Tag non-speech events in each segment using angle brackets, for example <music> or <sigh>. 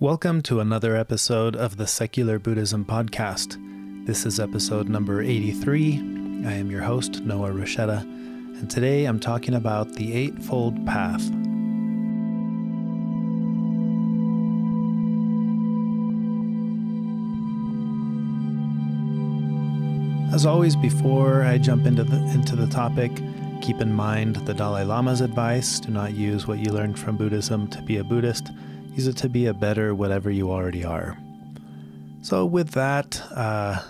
Welcome to another episode of the Secular Buddhism Podcast. This is episode number 83. I am your host, Noah Rochetta, and today I'm talking about the Eightfold Path. As always, before I jump into the, into the topic, keep in mind the Dalai Lama's advice do not use what you learned from Buddhism to be a Buddhist. Use it to be a better whatever you already are. So, with that, uh,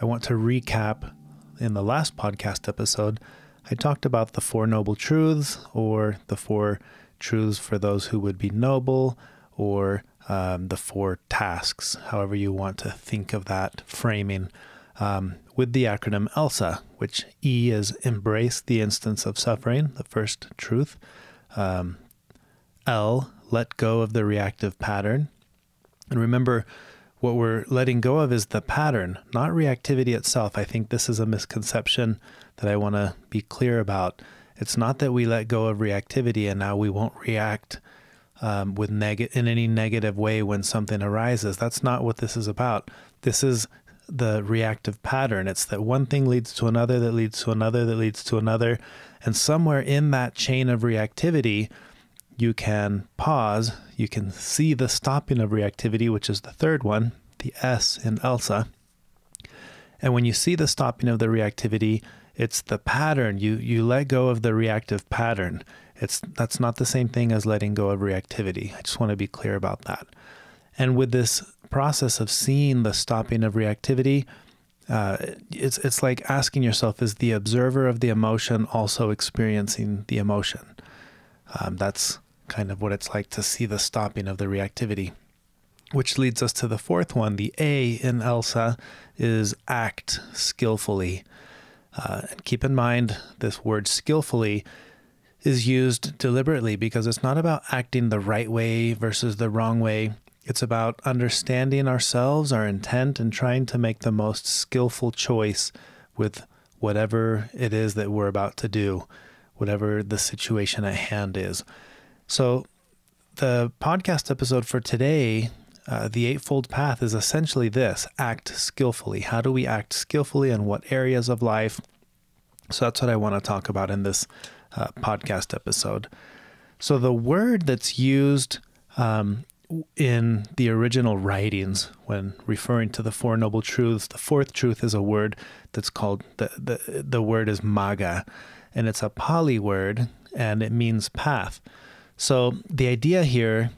I want to recap in the last podcast episode. I talked about the Four Noble Truths, or the Four Truths for those who would be noble, or um, the Four Tasks, however you want to think of that framing, um, with the acronym ELSA, which E is Embrace the Instance of Suffering, the first truth. Um, L, let go of the reactive pattern. And remember, what we're letting go of is the pattern, not reactivity itself. I think this is a misconception that I want to be clear about. It's not that we let go of reactivity and now we won't react um, with neg- in any negative way when something arises. That's not what this is about. This is the reactive pattern. It's that one thing leads to another, that leads to another, that leads to another. And somewhere in that chain of reactivity, you can pause, you can see the stopping of reactivity, which is the third one, the S in ELSA. And when you see the stopping of the reactivity, it's the pattern. You you let go of the reactive pattern. It's that's not the same thing as letting go of reactivity. I just want to be clear about that. And with this process of seeing the stopping of reactivity, uh, it's it's like asking yourself: Is the observer of the emotion also experiencing the emotion? Um, that's kind of what it's like to see the stopping of the reactivity. Which leads us to the fourth one. The A in ELSA is act skillfully. Uh, and keep in mind, this word skillfully is used deliberately because it's not about acting the right way versus the wrong way. It's about understanding ourselves, our intent, and trying to make the most skillful choice with whatever it is that we're about to do, whatever the situation at hand is. So, the podcast episode for today, uh, The Eightfold Path, is essentially this act skillfully. How do we act skillfully in what areas of life? So, that's what I want to talk about in this uh, podcast episode. So, the word that's used um, in the original writings when referring to the four noble truths the fourth truth is a word that's called the the, the word is maga and it's a pali word and it means path so the idea here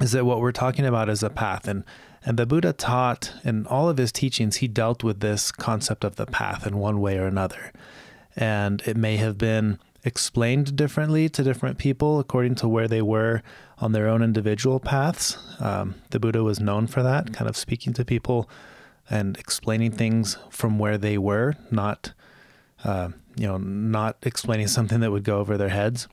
is that what we're talking about is a path and and the Buddha taught in all of his teachings he dealt with this concept of the path in one way or another. And it may have been explained differently to different people according to where they were on their own individual paths. Um, the Buddha was known for that, kind of speaking to people and explaining things from where they were, not uh, you know, not explaining something that would go over their heads.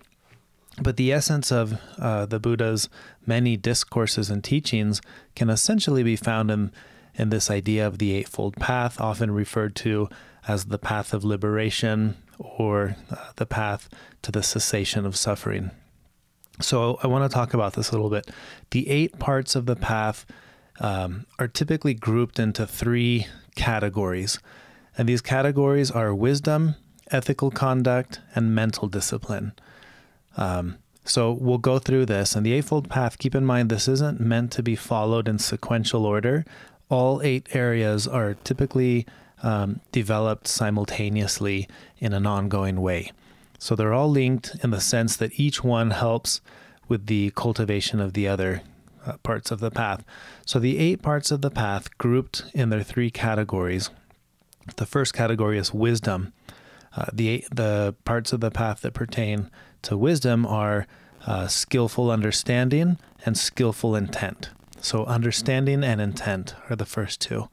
But the essence of uh, the Buddha's many discourses and teachings can essentially be found in, in this idea of the Eightfold Path, often referred to as the path of liberation or uh, the path to the cessation of suffering. So I want to talk about this a little bit. The eight parts of the path um, are typically grouped into three categories. And these categories are wisdom, ethical conduct, and mental discipline. Um, so we'll go through this. And the Eightfold Path, keep in mind, this isn't meant to be followed in sequential order. All eight areas are typically um, developed simultaneously in an ongoing way. So they're all linked in the sense that each one helps with the cultivation of the other uh, parts of the path. So the eight parts of the path grouped in their three categories. The first category is wisdom. Uh, the the parts of the path that pertain to wisdom are uh, skillful understanding and skillful intent. So, understanding and intent are the first two.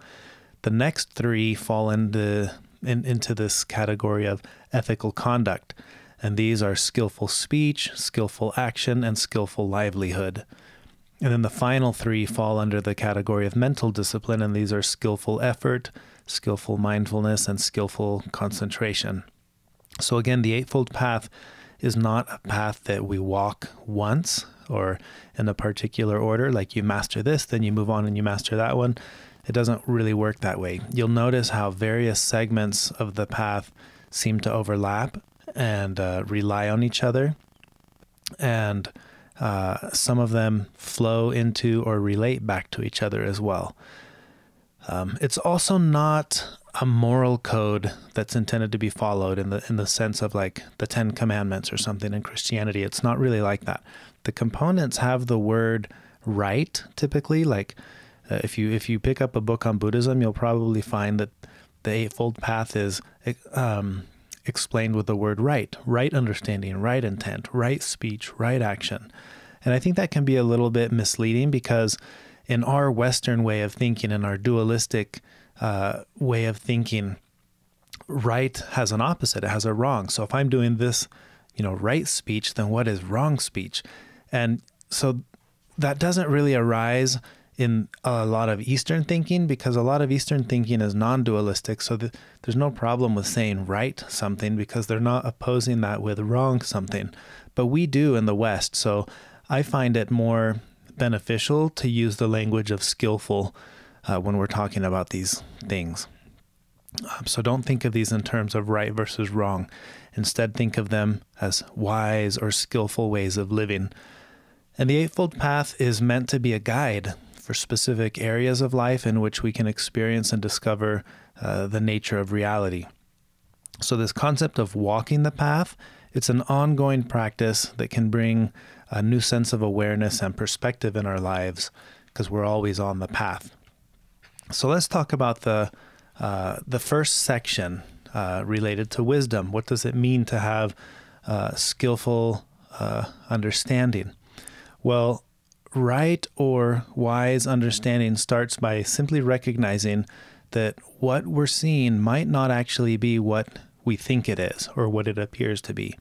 The next three fall into, in, into this category of ethical conduct, and these are skillful speech, skillful action, and skillful livelihood. And then the final three fall under the category of mental discipline, and these are skillful effort, skillful mindfulness, and skillful concentration. So, again, the Eightfold Path is not a path that we walk once or in a particular order. Like you master this, then you move on and you master that one. It doesn't really work that way. You'll notice how various segments of the path seem to overlap and uh, rely on each other. And uh, some of them flow into or relate back to each other as well. Um, it's also not a moral code that's intended to be followed in the in the sense of like the 10 commandments or something in Christianity it's not really like that the components have the word right typically like uh, if you if you pick up a book on Buddhism you'll probably find that the eightfold path is eh, um, explained with the word right right understanding right intent right speech right action and I think that can be a little bit misleading because in our western way of thinking in our dualistic uh, way of thinking, right has an opposite, it has a wrong. So if I'm doing this, you know, right speech, then what is wrong speech? And so that doesn't really arise in a lot of Eastern thinking because a lot of Eastern thinking is non dualistic. So there's no problem with saying right something because they're not opposing that with wrong something. But we do in the West. So I find it more beneficial to use the language of skillful uh, when we're talking about these things. Um, so don't think of these in terms of right versus wrong. Instead, think of them as wise or skillful ways of living. And the Eightfold Path is meant to be a guide for specific areas of life in which we can experience and discover uh, the nature of reality. So this concept of walking the path, it's an ongoing practice that can bring a new sense of awareness and perspective in our lives because we're always on the path. So let's talk about the uh, the first section uh, related to wisdom. What does it mean to have uh, skillful uh, understanding? Well, right or wise understanding starts by simply recognizing that what we're seeing might not actually be what we think it is or what it appears to be.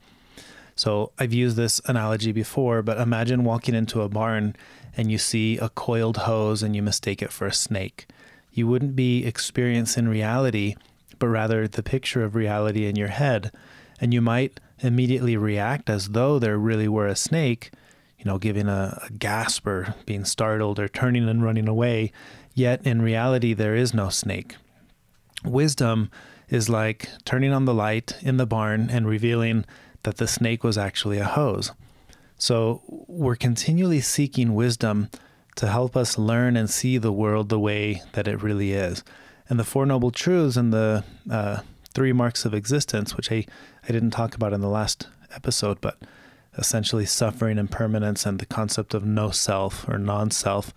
So I've used this analogy before, but imagine walking into a barn and you see a coiled hose and you mistake it for a snake you wouldn't be experiencing reality, but rather the picture of reality in your head. And you might immediately react as though there really were a snake, you know, giving a, a gasp or being startled or turning and running away. Yet in reality, there is no snake. Wisdom is like turning on the light in the barn and revealing that the snake was actually a hose. So we're continually seeking wisdom to help us learn and see the world the way that it really is. And the Four Noble Truths and the uh, Three Marks of Existence, which I, I didn't talk about in the last episode, but essentially suffering, impermanence, and the concept of no self or non self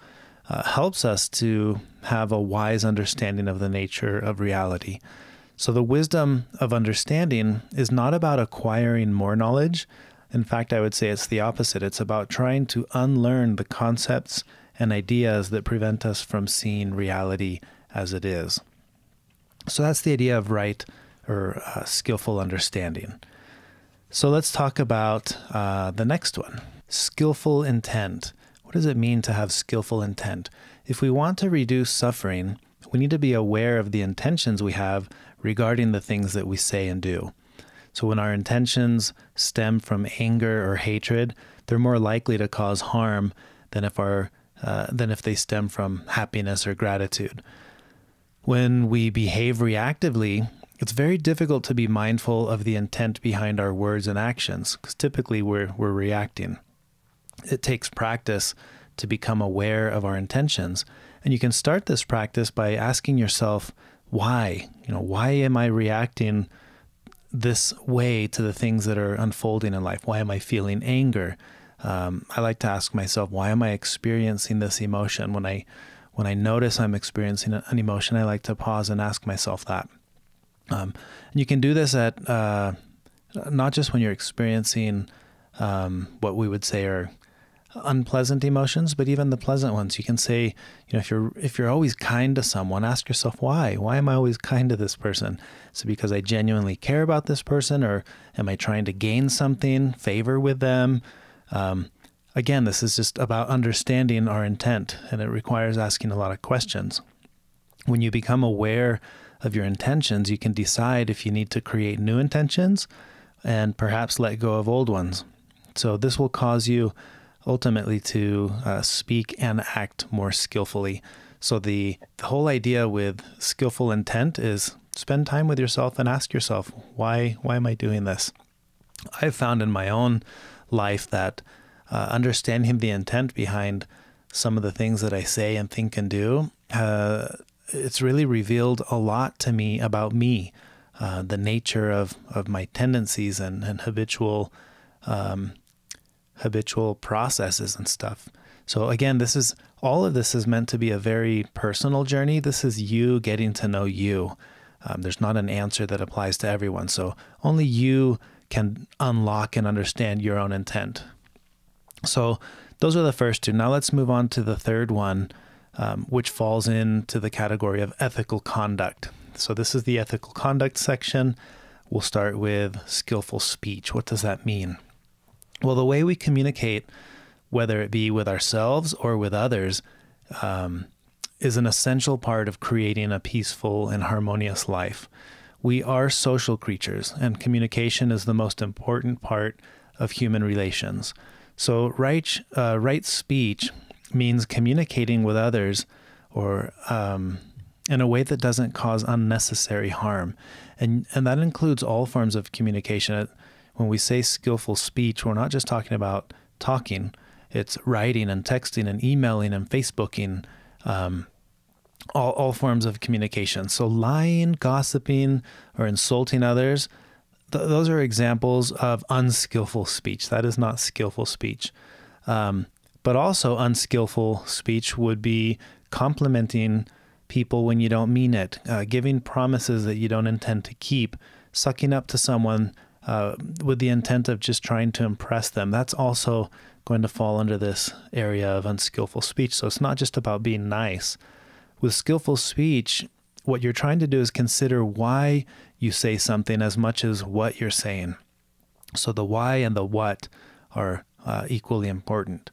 uh, helps us to have a wise understanding of the nature of reality. So, the wisdom of understanding is not about acquiring more knowledge. In fact, I would say it's the opposite. It's about trying to unlearn the concepts and ideas that prevent us from seeing reality as it is. So that's the idea of right or uh, skillful understanding. So let's talk about uh, the next one skillful intent. What does it mean to have skillful intent? If we want to reduce suffering, we need to be aware of the intentions we have regarding the things that we say and do. So, when our intentions stem from anger or hatred, they're more likely to cause harm than if our uh, than if they stem from happiness or gratitude. When we behave reactively, it's very difficult to be mindful of the intent behind our words and actions because typically we're, we're reacting. It takes practice to become aware of our intentions. And you can start this practice by asking yourself, why? You know, why am I reacting this way to the things that are unfolding in life? Why am I feeling anger? Um, I like to ask myself, why am I experiencing this emotion? When I when I notice I'm experiencing an emotion, I like to pause and ask myself that. Um, and you can do this at uh, not just when you're experiencing um, what we would say are unpleasant emotions, but even the pleasant ones. You can say, you know, if you're if you're always kind to someone, ask yourself why. Why am I always kind to this person? Is it because I genuinely care about this person, or am I trying to gain something, favor with them? Um, again, this is just about understanding our intent, and it requires asking a lot of questions. When you become aware of your intentions, you can decide if you need to create new intentions and perhaps let go of old ones. So, this will cause you ultimately to uh, speak and act more skillfully. So, the, the whole idea with skillful intent is spend time with yourself and ask yourself, why, why am I doing this? I've found in my own life that uh, understanding the intent behind some of the things that I say and think and do, uh, it's really revealed a lot to me about me, uh, the nature of, of my tendencies and, and habitual um, habitual processes and stuff. So again, this is all of this is meant to be a very personal journey. This is you getting to know you. Um, there's not an answer that applies to everyone. So only you can unlock and understand your own intent. So those are the first two. Now let's move on to the third one, um, which falls into the category of ethical conduct. So this is the ethical conduct section. We'll start with skillful speech. What does that mean? Well, the way we communicate, whether it be with ourselves or with others, um, is an essential part of creating a peaceful and harmonious life. We are social creatures, and communication is the most important part of human relations. So, right, uh, right speech means communicating with others or um, in a way that doesn't cause unnecessary harm. And, and that includes all forms of communication. Uh, when we say skillful speech, we're not just talking about talking, it's writing and texting and emailing and Facebooking. Um, all, all forms of communication. So lying, gossiping, or insulting others, th- those are examples of unskillful speech. That is not skillful speech. Um, but also, unskillful speech would be complimenting people when you don't mean it, uh, giving promises that you don't intend to keep, sucking up to someone uh, with the intent of just trying to impress them. That's also going to fall under this area of unskillful speech. So it's not just about being nice, with skillful speech, what you're trying to do is consider why you say something as much as what you're saying. So the why and the what are uh, equally important.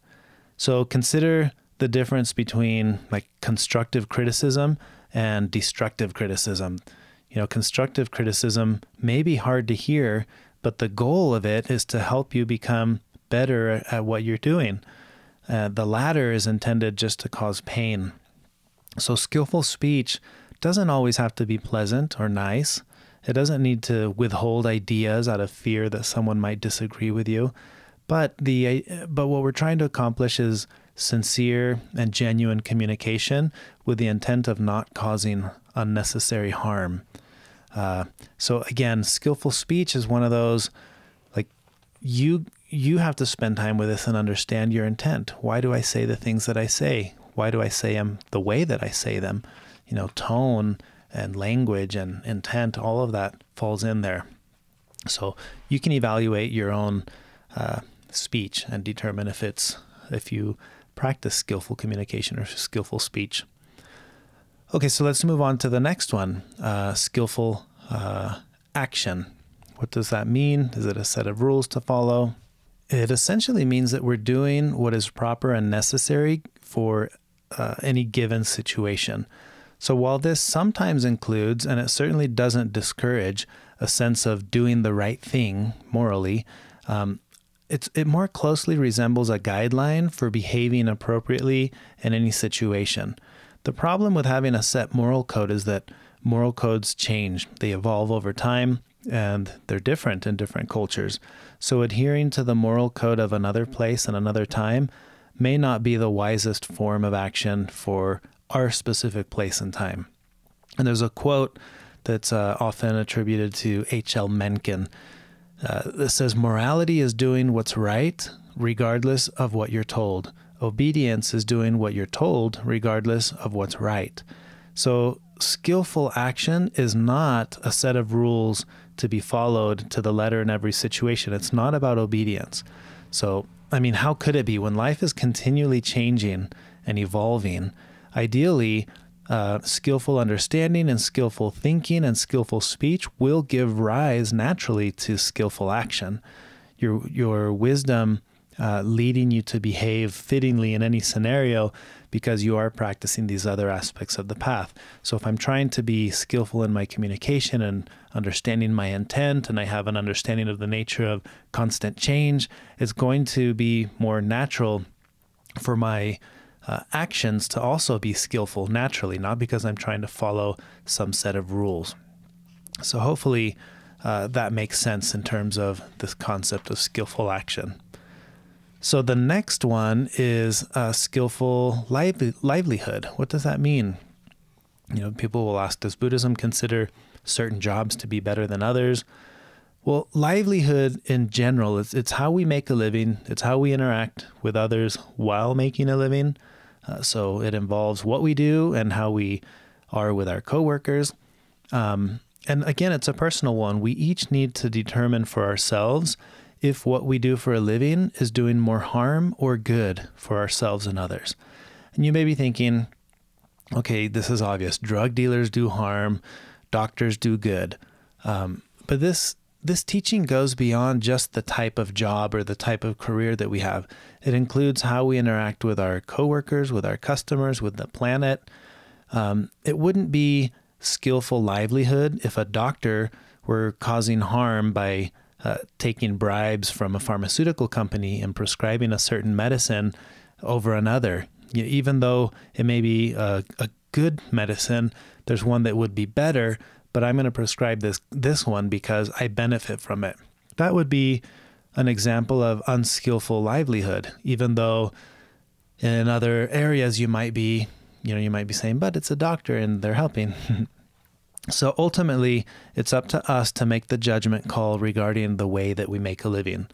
So consider the difference between like constructive criticism and destructive criticism. You know, constructive criticism may be hard to hear, but the goal of it is to help you become better at what you're doing. Uh, the latter is intended just to cause pain. So, skillful speech doesn't always have to be pleasant or nice. It doesn't need to withhold ideas out of fear that someone might disagree with you. But the but what we're trying to accomplish is sincere and genuine communication with the intent of not causing unnecessary harm. Uh, so again, skillful speech is one of those like you you have to spend time with this and understand your intent. Why do I say the things that I say? why do I say them the way that I say them? You know, tone and language and intent, all of that falls in there. So you can evaluate your own uh, speech and determine if it's if you practice skillful communication or skillful speech. Okay, so let's move on to the next one: uh, skillful uh, action. What does that mean? Is it a set of rules to follow? It essentially means that we're doing what is proper and necessary for uh, any given situation. So while this sometimes includes, and it certainly doesn't discourage, a sense of doing the right thing morally, um, it more closely resembles a guideline for behaving appropriately in any situation. The problem with having a set moral code is that moral codes change, they evolve over time, and they're different in different cultures. So adhering to the moral code of another place and another time may not be the wisest form of action for our specific place and time. And there's a quote that's uh, often attributed to H.L. Mencken uh, that says, Morality is doing what's right regardless of what you're told. Obedience is doing what you're told regardless of what's right. So, skillful action is not a set of rules to be followed to the letter in every situation. It's not about obedience. So, I mean, how could it be when life is continually changing and evolving? Ideally, uh, skillful understanding and skillful thinking and skillful speech will give rise naturally to skillful action. Your your wisdom uh, leading you to behave fittingly in any scenario because you are practicing these other aspects of the path. So if I'm trying to be skillful in my communication and understanding my intent, and I have an understanding of the nature of constant change, it's going to be more natural for my uh, actions to also be skillful naturally, not because I'm trying to follow some set of rules. So hopefully uh, that makes sense in terms of this concept of skillful action. So the next one is uh, skillful livelihood. What does that mean? You know, people will ask, does Buddhism consider certain jobs to be better than others? Well, livelihood in general, it's, it's how we make a living, it's how we interact with others while making a living. Uh, so it involves what we do and how we are with our coworkers. Um, and again, it's a personal one. We each need to determine for ourselves if what we do for a living is doing more harm or good for ourselves and others. And you may be thinking, okay, this is obvious. Drug dealers do harm, doctors do good. Um, but this this teaching goes beyond just the type of job or the type of career that we have. It includes how we interact with our coworkers, with our customers, with the planet. Um, it wouldn't be skillful livelihood if a doctor were causing harm by uh, taking bribes from a pharmaceutical company and prescribing a certain medicine over another. even though it may be a, a good medicine, there's one that would be better, but I'm going to prescribe this this one because I benefit from it. That would be an example of unskillful livelihood, even though in other areas you might be, you know, you might be saying, but it's a doctor and they're helping. <laughs> So ultimately, it's up to us to make the judgment call regarding the way that we make a living.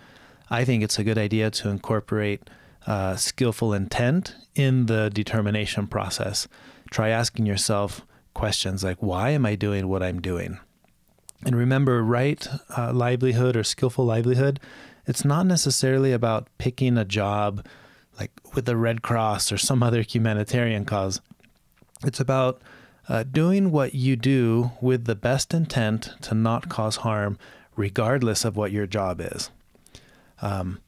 I think it's a good idea to incorporate uh, skillful intent in the determination process. Try asking yourself questions like, why am I doing what I'm doing? And remember, right uh, livelihood or skillful livelihood, it's not necessarily about picking a job like with the Red Cross or some other humanitarian cause. It's about uh, doing what you do with the best intent to not cause harm, regardless of what your job is. Um,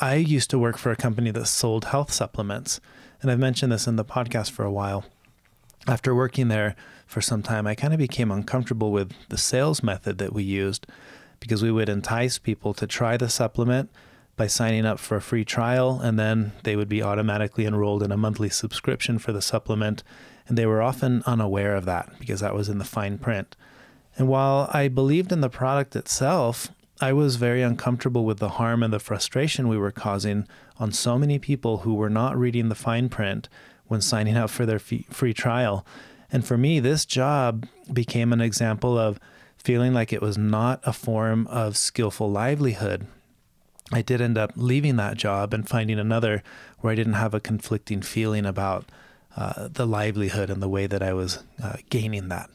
I used to work for a company that sold health supplements, and I've mentioned this in the podcast for a while. After working there for some time, I kind of became uncomfortable with the sales method that we used because we would entice people to try the supplement by signing up for a free trial, and then they would be automatically enrolled in a monthly subscription for the supplement and they were often unaware of that because that was in the fine print. And while I believed in the product itself, I was very uncomfortable with the harm and the frustration we were causing on so many people who were not reading the fine print when signing up for their free trial. And for me, this job became an example of feeling like it was not a form of skillful livelihood. I did end up leaving that job and finding another where I didn't have a conflicting feeling about uh, the livelihood and the way that I was uh, gaining that.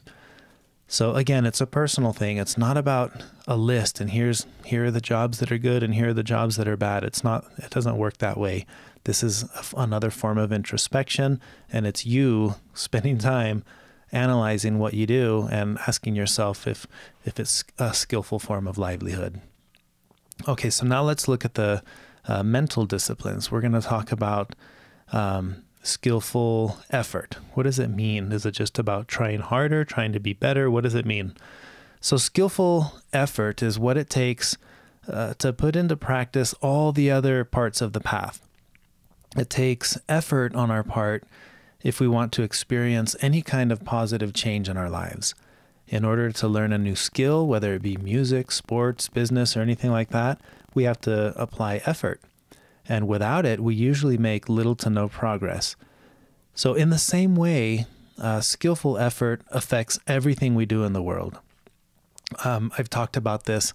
So again, it's a personal thing. It's not about a list and here's here are the jobs that are good and here are the jobs that are bad. It's not it doesn't work that way. This is another form of introspection and it's you <laughs> spending time analyzing what you do and asking yourself if if it's a skillful form of livelihood. Okay, so now let's look at the uh, mental disciplines. We're going to talk about um, skillful effort. What does it mean? Is it just about trying harder, trying to be better? What does it mean? So, skillful effort is what it takes uh, to put into practice all the other parts of the path. It takes effort on our part if we want to experience any kind of positive change in our lives. In order to learn a new skill, whether it be music, sports, business, or anything like that, we have to apply effort. And without it, we usually make little to no progress. So, in the same way, uh, skillful effort affects everything we do in the world. Um, I've talked about this.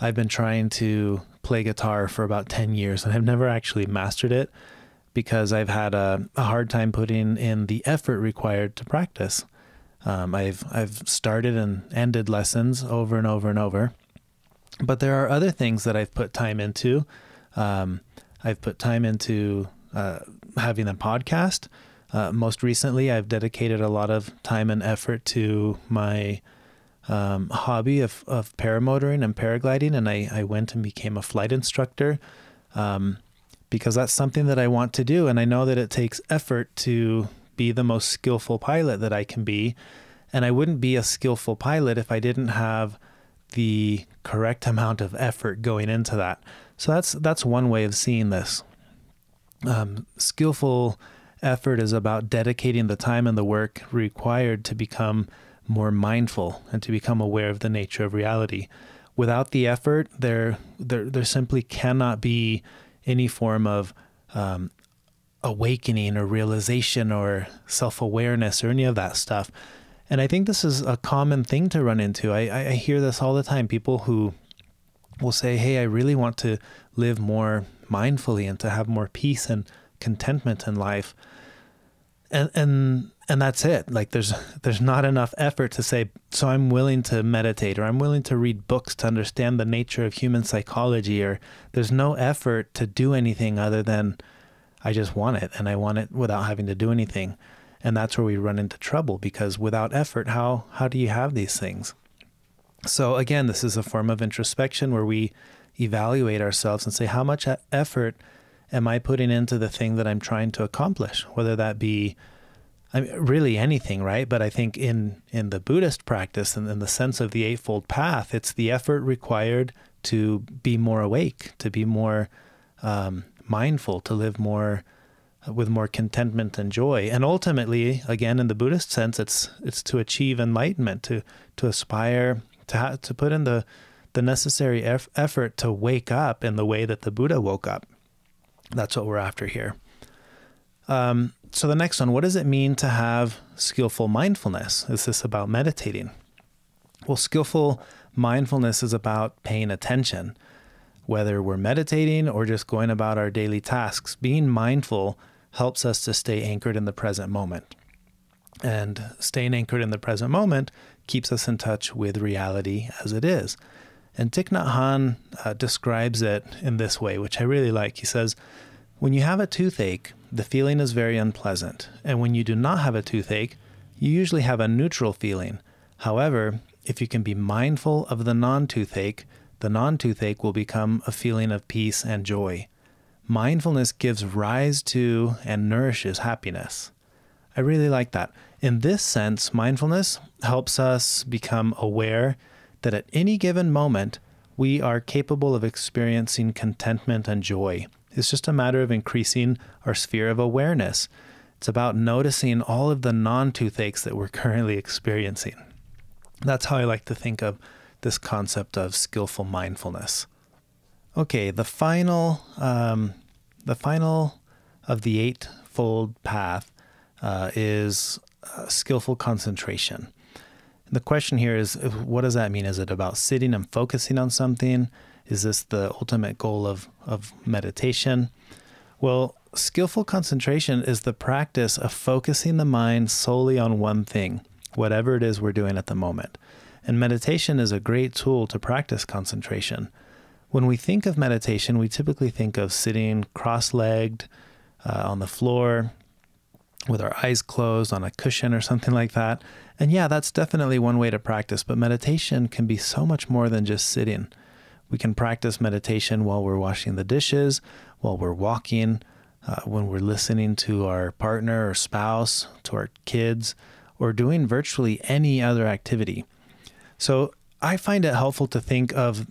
I've been trying to play guitar for about 10 years and I've never actually mastered it because I've had a, a hard time putting in the effort required to practice. Um, I've, I've started and ended lessons over and over and over. But there are other things that I've put time into. Um, I've put time into uh, having a podcast. Uh, most recently, I've dedicated a lot of time and effort to my um, hobby of, of paramotoring and paragliding, and I, I went and became a flight instructor um, because that's something that I want to do. And I know that it takes effort to be the most skillful pilot that I can be. And I wouldn't be a skillful pilot if I didn't have the correct amount of effort going into that. So that's that's one way of seeing this. Um, skillful effort is about dedicating the time and the work required to become more mindful and to become aware of the nature of reality. Without the effort, there there there simply cannot be any form of um, awakening or realization or self awareness or any of that stuff. And I think this is a common thing to run into. I, I hear this all the time. People who will say, Hey, I really want to live more mindfully and to have more peace and contentment in life. And, and, and that's it. Like there's, <laughs> there's not enough effort to say, so I'm willing to meditate or I'm willing to read books to understand the nature of human psychology, or there's no effort to do anything other than I just want it and I want it without having to do anything. And that's where we run into trouble because without effort, how, how do you have these things? So, again, this is a form of introspection where we evaluate ourselves and say, how much effort am I putting into the thing that I'm trying to accomplish? Whether that be I mean, really anything, right? But I think in, in the Buddhist practice and in the sense of the Eightfold Path, it's the effort required to be more awake, to be more um, mindful, to live more uh, with more contentment and joy. And ultimately, again, in the Buddhist sense, it's it's to achieve enlightenment, to to aspire to ha- to put in the the necessary effort to wake up in the way that the Buddha woke up. That's what we're after here. Um, so the next one, what does it mean to have skillful mindfulness? Is this about meditating? Well, skillful mindfulness is about paying attention, whether we're meditating or just going about our daily tasks. Being mindful helps us to stay anchored in the present moment. And staying anchored in the present moment keeps us in touch with reality as it is. And Thich Nhat Hanh uh, describes it in this way, which I really like. He says, When you have a toothache, the feeling is very unpleasant. And when you do not have a toothache, you usually have a neutral feeling. However, if you can be mindful of the non toothache, the non toothache will become a feeling of peace and joy. Mindfulness gives rise to and nourishes happiness. I really like that. In this sense, mindfulness helps us become aware that at any given moment, we are capable of experiencing contentment and joy. It's just a matter of increasing our sphere of awareness. It's about noticing all of the non toothaches that we're <laughs> currently experiencing. That's how I like to think of this concept of skillful mindfulness. Okay, the final, um, the final of the eightfold path uh, is skillful concentration. And the question here is what does that mean? Is it about sitting and focusing on something? Is this the ultimate goal of, of meditation? Well, skillful concentration is the practice of focusing the mind solely on one thing, whatever it is we're doing at the moment. And meditation is a great tool to practice concentration. When we think of meditation, we typically think of sitting cross legged uh, on the floor, with our eyes closed on a cushion or something like that. And yeah, that's definitely one way to practice, but meditation can be so much more than just sitting. We can practice meditation while we're washing the dishes, while we're walking, uh, when we're listening to our partner or spouse, to our kids, or doing virtually any other activity. So I find it helpful to think of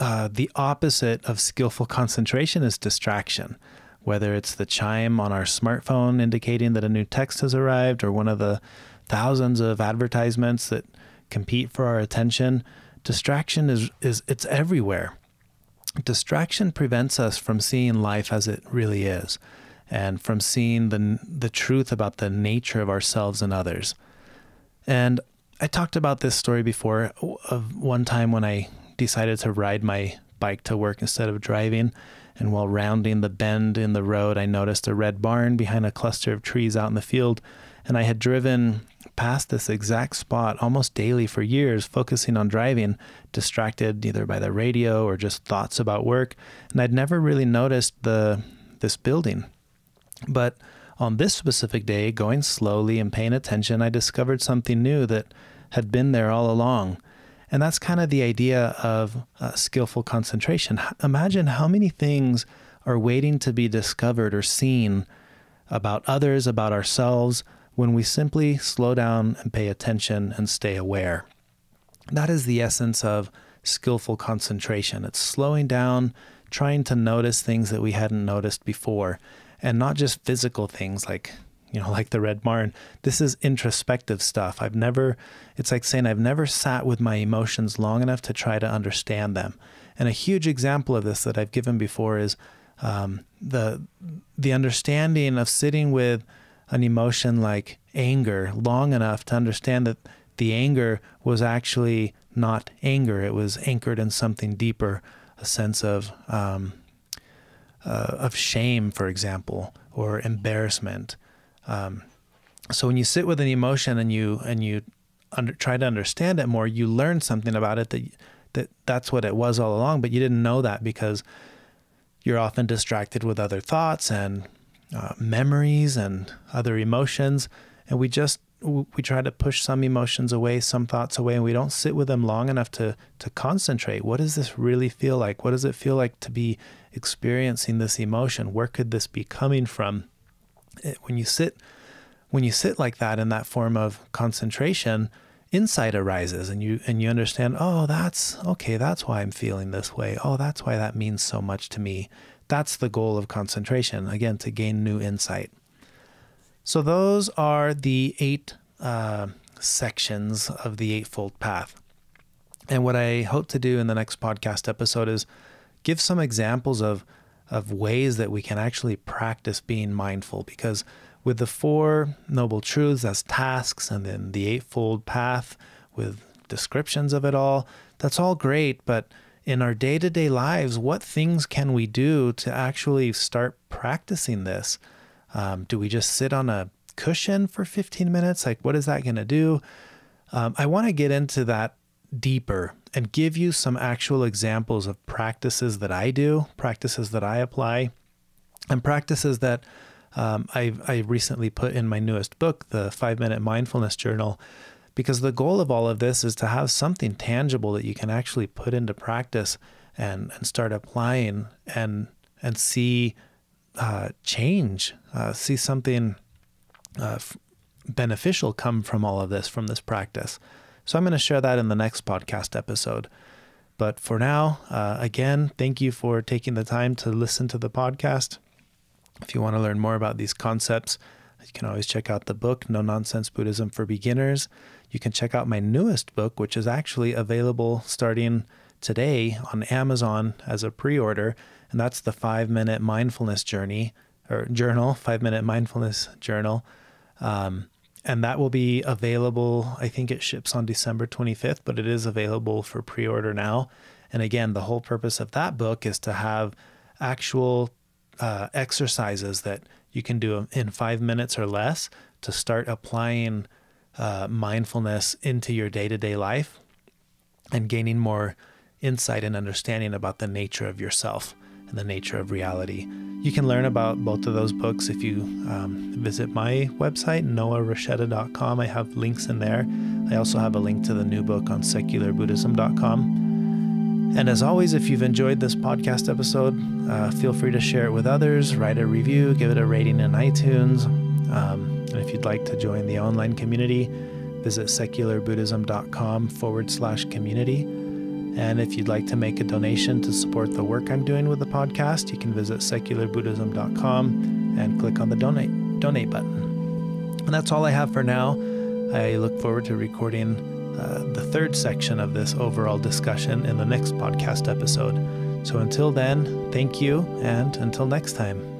uh, the opposite of skillful concentration is distraction whether it's the chime on our smartphone indicating that a new text has arrived or one of the thousands of advertisements that compete for our attention, distraction is, is it's everywhere. Distraction prevents us from seeing life as it really is and from seeing the, the truth about the nature of ourselves and others. And I talked about this story before of one time when I decided to ride my bike to work instead of driving and while rounding the bend in the road, I noticed a red barn behind a cluster of trees out in the field, and I had driven past this exact spot almost daily for years, focusing on driving, distracted either by the radio or just thoughts about work, and I'd never really noticed the this building. But on this specific day, going slowly and paying attention, I discovered something new that had been there all along. And that's kind of the idea of uh, skillful concentration. H imagine how many things are waiting to be discovered or seen about others, about ourselves, when we simply slow down and pay attention and stay aware. That is the essence of skillful concentration. It's slowing down, trying to notice things that we hadn't noticed before, and not just physical things like you know, <laughs> like the Red barn. This is introspective stuff. I've never, it's like saying I've never sat with my emotions long enough to try to understand them. And a huge example of this that I've given before is um, the the understanding of sitting with an emotion like anger long enough to understand that the anger was actually not anger; it was anchored in something deeper, a sense of um, uh, of shame, for example, or embarrassment. Um, so when you sit with an emotion and you and you under, try to understand it more, you learn something about it that that that's what it was all along, but you didn't know that because you're often distracted with other thoughts and uh, memories and other emotions, and we just we try to push some emotions away, some thoughts away, and we don't sit with them long enough to to concentrate. What does this really feel like? What does it feel like to be experiencing this emotion? Where could this be coming from? when you sit when you sit like that in that form of concentration, insight arises and you and you understand, oh, that's okay, that's why I'm feeling this way. Oh, that's why that means so much to me. That's the goal of concentration, again, to gain new insight. So those are the eight uh, sections of the Eightfold Path. And what I hope to do in the next podcast episode is give some examples of of ways that we can actually practice being mindful because with the four noble truths as tasks and then the eightfold path with descriptions of it all that's all great but in our day-to-day lives what things can we do to actually start practicing this um, do we just sit on a cushion for 15 minutes like what is that going to do um, i want to get into that deeper and give you some actual examples of practices that I do, practices that I apply, and practices that um, I, I recently put in my newest book, The Five Minute Mindfulness Journal, because the goal of all of this is to have something tangible that you can actually put into practice and, and start applying and, and see uh, change, uh, see something uh, beneficial come from all of this, from this practice. So I'm going to share that in the next podcast episode. But for now, uh, again, thank you for taking the time to listen to the podcast. If you want to learn more about these concepts, you can always check out the book, No Nonsense Buddhism for Beginners. You can check out my newest book, which is actually available starting today on Amazon as a pre order. And that's the five minute mindfulness journey or journal, five minute mindfulness journal. Um, and that will be available. I think it ships on December 25th, but it is available for pre order now. And again, the whole purpose of that book is to have actual uh, exercises that you can do in five minutes or less to start applying uh, mindfulness into your day to day life and gaining more insight and understanding about the nature of yourself and the nature of reality. You can learn about both of those books if you um, visit my website, noahrochetta.com. I have links in there. I also have a link to the new book on secularbuddhism.com. And as always, if you've enjoyed this podcast episode, uh, feel free to share it with others, write a review, give it a rating in iTunes. Um, and if you'd like to join the online community, visit secularbuddhism.com forward slash community. And if you'd like to make a donation to support the work I'm doing with the podcast, you can visit secularbuddhism.com and click on the donate donate button. And that's all I have for now. I look forward to recording uh, the third section of this overall discussion in the next podcast episode. So until then, thank you, and until next time.